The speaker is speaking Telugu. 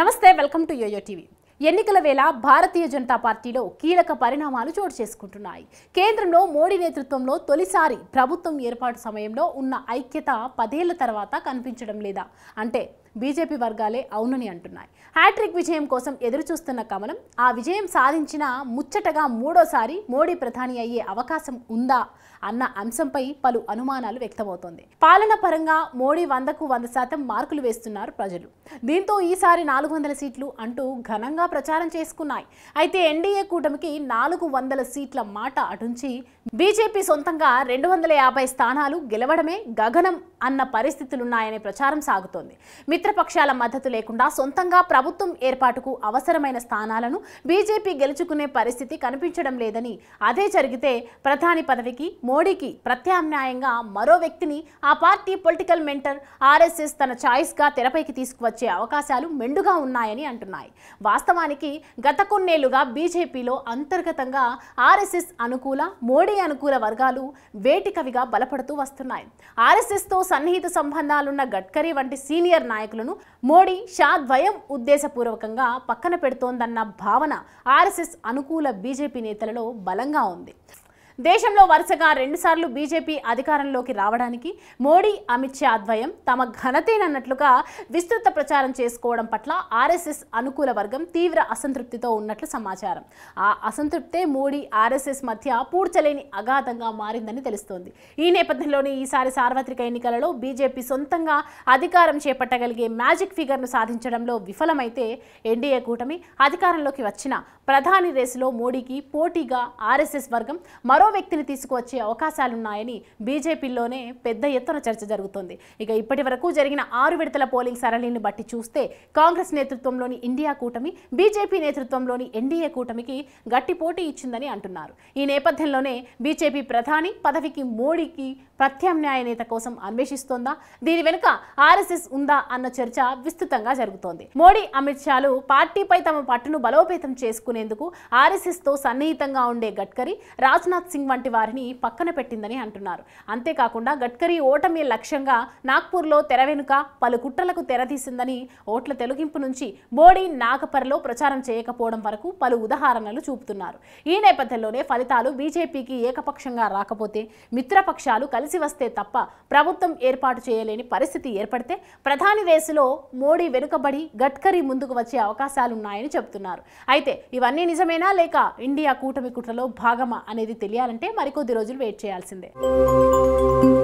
నమస్తే వెల్కమ్ టు యోయో టీవీ ఎన్నికల వేళ భారతీయ జనతా పార్టీలో కీలక పరిణామాలు చోటు చేసుకుంటున్నాయి కేంద్రంలో మోడీ నేతృత్వంలో తొలిసారి ప్రభుత్వం ఏర్పాటు సమయంలో ఉన్న ఐక్యత పదేళ్ల తర్వాత కనిపించడం లేదా అంటే బీజేపీ వర్గాలే అవునని అంటున్నాయి హ్యాట్రిక్ విజయం కోసం ఎదురుచూస్తున్న కమలం ఆ విజయం సాధించిన ముచ్చటగా మూడోసారి మోడీ ప్రధాని అయ్యే అవకాశం ఉందా అన్న అంశంపై పలు అనుమానాలు వ్యక్తమవుతోంది పాలన పరంగా మోడీ వందకు వంద శాతం మార్కులు వేస్తున్నారు ప్రజలు దీంతో ఈసారి నాలుగు వందల సీట్లు అంటూ ఘనంగా ప్రచారం చేసుకున్నాయి అయితే ఎన్డీఏ కూటమికి నాలుగు వందల సీట్ల మాట అటుంచి బీజేపీ సొంతంగా రెండు వందల యాభై స్థానాలు గెలవడమే గగనం అన్న పరిస్థితులున్నాయనే ప్రచారం సాగుతోంది మిత్రపక్షాల మద్దతు లేకుండా సొంతంగా ప్రభుత్వం ఏర్పాటుకు అవసరమైన స్థానాలను బీజేపీ గెలుచుకునే పరిస్థితి కనిపించడం లేదని అదే జరిగితే ప్రధాని పదవికి మోడీకి ప్రత్యామ్నాయంగా మరో వ్యక్తిని ఆ పార్టీ పొలిటికల్ మెంటర్ ఆర్ఎస్ఎస్ తన ఛాయిస్గా తెరపైకి తీసుకువచ్చే అవకాశాలు మెండుగా ఉన్నాయని అంటున్నాయి వాస్తవానికి గత కొన్నేళ్లుగా బీజేపీలో అంతర్గతంగా ఆర్ఎస్ఎస్ అనుకూల మోడీ అనుకూల వర్గాలు వేటికవిగా బలపడుతూ వస్తున్నాయి ఆర్ఎస్ఎస్తో సన్నిహిత సంబంధాలున్న గడ్కరీ వంటి సీనియర్ నాయకులను మోడీ షా ద్వయం ఉద్దేశపూర్వకంగా పక్కన పెడుతోందన్న భావన ఆర్ఎస్ఎస్ అనుకూల బీజేపీ నేతలలో బలంగా ఉంది దేశంలో వరుసగా రెండుసార్లు బీజేపీ అధికారంలోకి రావడానికి మోడీ అమిత్ షా అద్వయం తమ ఘనతేనన్నట్లుగా విస్తృత ప్రచారం చేసుకోవడం పట్ల ఆర్ఎస్ఎస్ అనుకూల వర్గం తీవ్ర అసంతృప్తితో ఉన్నట్లు సమాచారం ఆ అసంతృప్తే మోడీ ఆర్ఎస్ఎస్ మధ్య పూడ్చలేని అఘాతంగా మారిందని తెలుస్తోంది ఈ నేపథ్యంలోనే ఈసారి సార్వత్రిక ఎన్నికలలో బీజేపీ సొంతంగా అధికారం చేపట్టగలిగే మ్యాజిక్ ఫిగర్ను సాధించడంలో విఫలమైతే ఎన్డీఏ కూటమి అధికారంలోకి వచ్చిన ప్రధాని రేసులో మోడీకి పోటీగా ఆర్ఎస్ఎస్ వర్గం మరో వ్యక్తిని తీసుకువచ్చే అవకాశాలున్నాయని బీజేపీలోనే పెద్ద ఎత్తున చర్చ జరుగుతోంది ఇక ఇప్పటి వరకు జరిగిన ఆరు విడతల పోలింగ్ సరళిని బట్టి చూస్తే కాంగ్రెస్ నేతృత్వంలోని ఇండియా కూటమి బీజేపీ నేతృత్వంలోని ఎన్డీఏ కూటమికి గట్టి పోటీ ఇచ్చిందని అంటున్నారు ఈ నేపథ్యంలోనే బీజేపీ ప్రధాని పదవికి మోడీకి ప్రత్యామ్నాయ నేత కోసం అన్వేషిస్తోందా దీని వెనుక ఆర్ఎస్ఎస్ ఉందా అన్న చర్చ విస్తృతంగా జరుగుతోంది మోడీ అమిత్ షాలు పార్టీపై తమ పట్టును బలోపేతం చేసుకునేందుకు ఆర్ఎస్ఎస్తో సన్నిహితంగా ఉండే గడ్కరీ రాజ్నాథ్ సింగ్ సింగ్ వంటి వారిని పక్కన పెట్టిందని అంటున్నారు అంతేకాకుండా గడ్కరీ ఓటమి లక్ష్యంగా నాగ్పూర్లో తెర వెనుక పలు కుట్రలకు తెరతీసిందని ఓట్ల తొలగింపు నుంచి బోడీ నాగపర్లో ప్రచారం చేయకపోవడం వరకు పలు ఉదాహరణలు చూపుతున్నారు ఈ నేపథ్యంలోనే ఫలితాలు బీజేపీకి ఏకపక్షంగా రాకపోతే మిత్రపక్షాలు కలిసి వస్తే తప్ప ప్రభుత్వం ఏర్పాటు చేయలేని పరిస్థితి ఏర్పడితే ప్రధాని రేసులో మోడీ వెనుకబడి గడ్కరీ ముందుకు వచ్చే అవకాశాలున్నాయని చెబుతున్నారు అయితే ఇవన్నీ నిజమేనా లేక ఇండియా కూటమి కుట్రలో భాగమా అనేది తెలియాలి చేయాలంటే మరికొద్ది రోజులు వెయిట్ చేయాల్సిందే